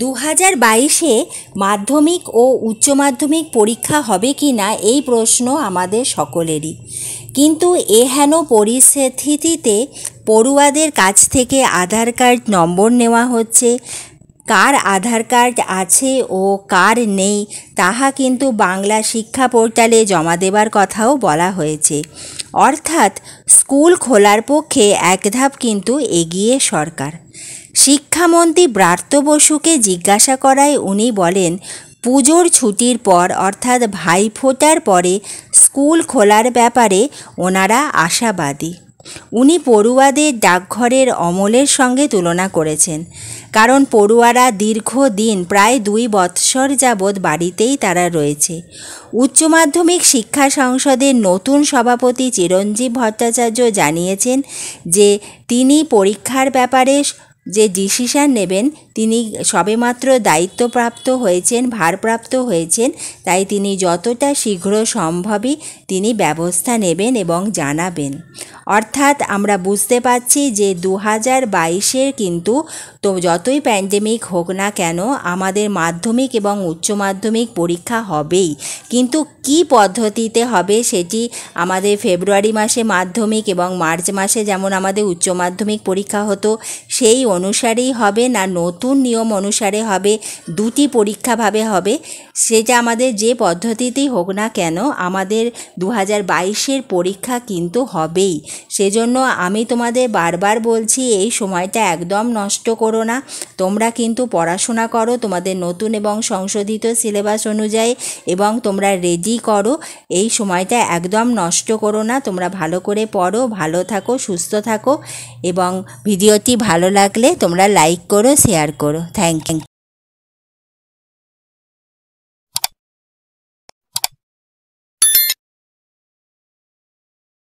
দু হাজার বাইশে মাধ্যমিক ও উচ্চ মাধ্যমিক পরীক্ষা হবে কি না এই প্রশ্ন আমাদের সকলেরই কিন্তু এহেন পরিস্থিতিতে পড়ুয়াদের কাছ থেকে আধার কার্ড নম্বর নেওয়া হচ্ছে কার আধার কার্ড আছে ও কার নেই তাহা কিন্তু বাংলা শিক্ষা পোর্টালে জমা দেবার কথাও বলা হয়েছে অর্থাৎ স্কুল খোলার পক্ষে এক ধাপ কিন্তু এগিয়ে সরকার শিক্ষামন্ত্রী ব্রাত্য বসুকে জিজ্ঞাসা করায় উনি বলেন পুজোর ছুটির পর অর্থাৎ ভাইফোঁটার পরে স্কুল খোলার ব্যাপারে ওনারা আশাবাদী উনি পড়ুয়াদের ডাকঘরের অমলের সঙ্গে তুলনা করেছেন কারণ পড়ুয়ারা দীর্ঘদিন প্রায় দুই বৎসর যাবৎ বাড়িতেই তারা রয়েছে উচ্চ মাধ্যমিক শিক্ষা সংসদের নতুন সভাপতি চিরঞ্জীব ভট্টাচার্য জানিয়েছেন যে তিনি পরীক্ষার ব্যাপারে যে ডিসিশান নেবেন তিনি সবেমাত্র দায়িত্বপ্রাপ্ত হয়েছেন ভারপ্রাপ্ত হয়েছেন তাই তিনি যতটা শীঘ্র সম্ভবই তিনি ব্যবস্থা নেবেন এবং জানাবেন অর্থাৎ আমরা বুঝতে পারছি যে দু হাজার বাইশের কিন্তু তো যতই প্যান্ডেমিক হোক না কেন আমাদের মাধ্যমিক এবং উচ্চ মাধ্যমিক পরীক্ষা হবেই কিন্তু কি পদ্ধতিতে হবে সেটি আমাদের ফেব্রুয়ারি মাসে মাধ্যমিক এবং মার্চ মাসে যেমন আমাদের উচ্চ মাধ্যমিক পরীক্ষা হতো সেই অনুসারেই হবে না নতুন নিয়ম অনুসারে হবে দুটি পরীক্ষাভাবে হবে সেটা আমাদের যে পদ্ধতিতেই হোক না কেন আমাদের দু হাজার বাইশের পরীক্ষা কিন্তু হবেই সেজন্য আমি তোমাদের বারবার বলছি এই সময়টা একদম নষ্ট করো করো না তোমরা কিন্তু পড়াশোনা করো তোমাদের নতুন এবং সংশোধিত সিলেবাস অনুযায়ী এবং তোমরা রেডি করো এই সময়টা একদম নষ্ট করো না তোমরা ভালো করে পড়ো ভালো থাকো সুস্থ থাকো এবং ভিডিওটি ভালো লাগলে তোমরা লাইক করো শেয়ার করো থ্যাংক ইউ